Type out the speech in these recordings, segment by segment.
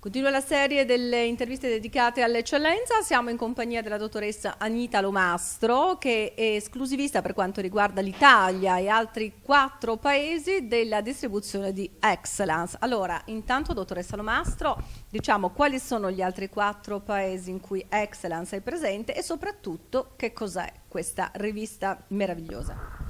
Continua la serie delle interviste dedicate all'eccellenza. Siamo in compagnia della dottoressa Anita Lomastro, che è esclusivista per quanto riguarda l'Italia e altri quattro paesi della distribuzione di Excellence. Allora, intanto, dottoressa Lomastro, diciamo quali sono gli altri quattro paesi in cui Excellence è presente e soprattutto che cos'è questa rivista meravigliosa.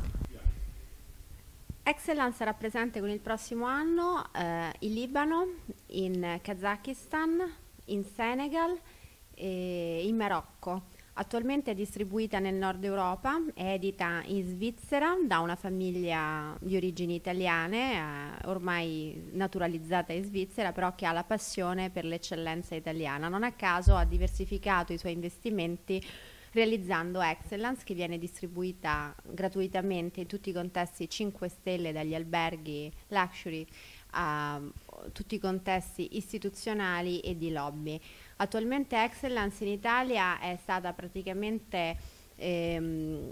Excellence sarà presente con il prossimo anno eh, il Libano, in Kazakistan, in Senegal e in Marocco. Attualmente è distribuita nel nord Europa, è edita in Svizzera da una famiglia di origini italiane, eh, ormai naturalizzata in Svizzera, però che ha la passione per l'eccellenza italiana. Non a caso ha diversificato i suoi investimenti realizzando Excellence che viene distribuita gratuitamente in tutti i contesti 5 stelle dagli alberghi luxury a tutti i contesti istituzionali e di lobby. Attualmente Excellence in Italia è stata praticamente ehm,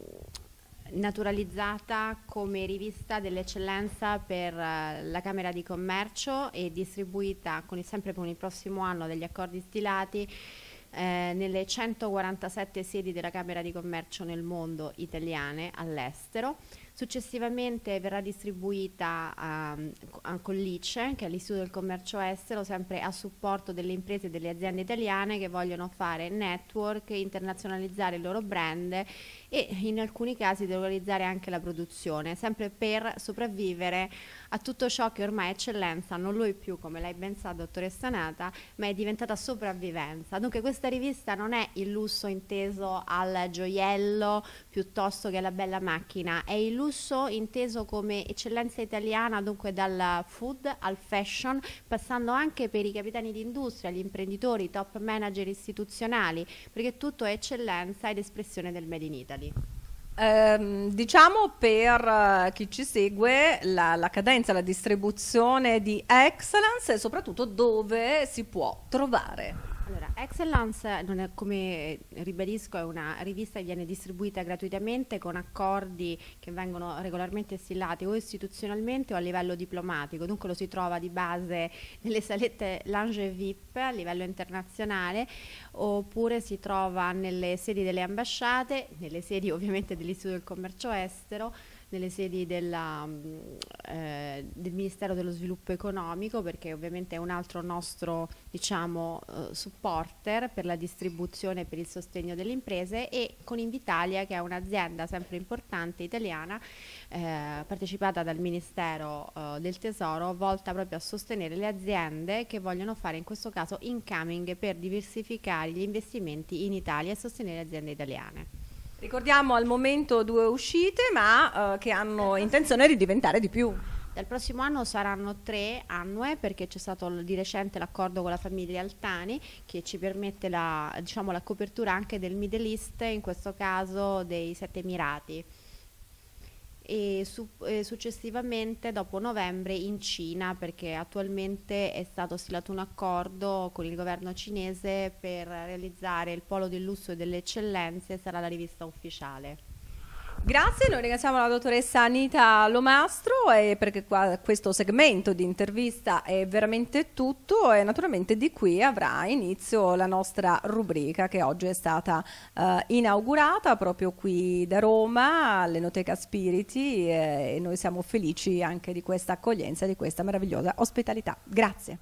naturalizzata come rivista dell'eccellenza per eh, la Camera di Commercio e distribuita con il, sempre con il prossimo anno degli accordi stilati eh, nelle 147 sedi della Camera di Commercio nel mondo italiane all'estero Successivamente verrà distribuita a, ehm, a Collice, che è l'Istituto del Commercio Estero, sempre a supporto delle imprese e delle aziende italiane che vogliono fare network, internazionalizzare il loro brand e in alcuni casi delocalizzare anche la produzione, sempre per sopravvivere a tutto ciò che ormai è eccellenza, non lo è più come lei ben sa, dottoressa Nata, ma è diventata sopravvivenza. Dunque questa rivista non è il lusso inteso al gioiello piuttosto che alla bella macchina, è il lusso lusso inteso come eccellenza italiana, dunque dal food al fashion, passando anche per i capitani di industria, gli imprenditori, i top manager istituzionali, perché tutto è eccellenza ed espressione del Made in Italy. Eh, diciamo per eh, chi ci segue la, la, cadenza, la distribuzione di excellence e soprattutto dove si può trovare. Allora, Excellence, è, come eh, ribadisco, è una rivista che viene distribuita gratuitamente con accordi che vengono regolarmente stilati o istituzionalmente o a livello diplomatico, dunque lo si trova di base nelle salette Lange VIP a livello internazionale oppure si trova nelle sedi delle ambasciate, nelle sedi ovviamente dell'Istituto del Commercio Estero nelle sedi della, mm, eh, del Ministero dello Sviluppo Economico perché ovviamente è un altro nostro diciamo, eh, supporter per la distribuzione e per il sostegno delle imprese e con Invitalia che è un'azienda sempre importante italiana eh, partecipata dal Ministero eh, del Tesoro volta proprio a sostenere le aziende che vogliono fare in questo caso incoming per diversificare gli investimenti in Italia e sostenere le aziende italiane. Ricordiamo al momento due uscite, ma eh, che hanno intenzione di diventare di più. Dal prossimo anno saranno tre annue perché c'è stato di recente l'accordo con la famiglia Altani che ci permette la, diciamo, la copertura anche del Middle East, in questo caso dei Sette Emirati e, su, e, successivamente dopo novembre in Cina perché attualmente è stato stilato un accordo con il governo cinese per realizzare il polo del lusso e delle eccellenze sarà la rivista ufficiale. Grazie, noi ringraziamo la dottoressa Anita Lomastro e eh, perché qua, questo segmento di intervista è veramente tutto e naturalmente di qui avrà inizio la nostra rubrica che oggi è stata eh, inaugurata proprio qui da Roma all'Enoteca Spiriti eh, e noi siamo felici anche di questa accoglienza, di questa meravigliosa ospitalità. Grazie.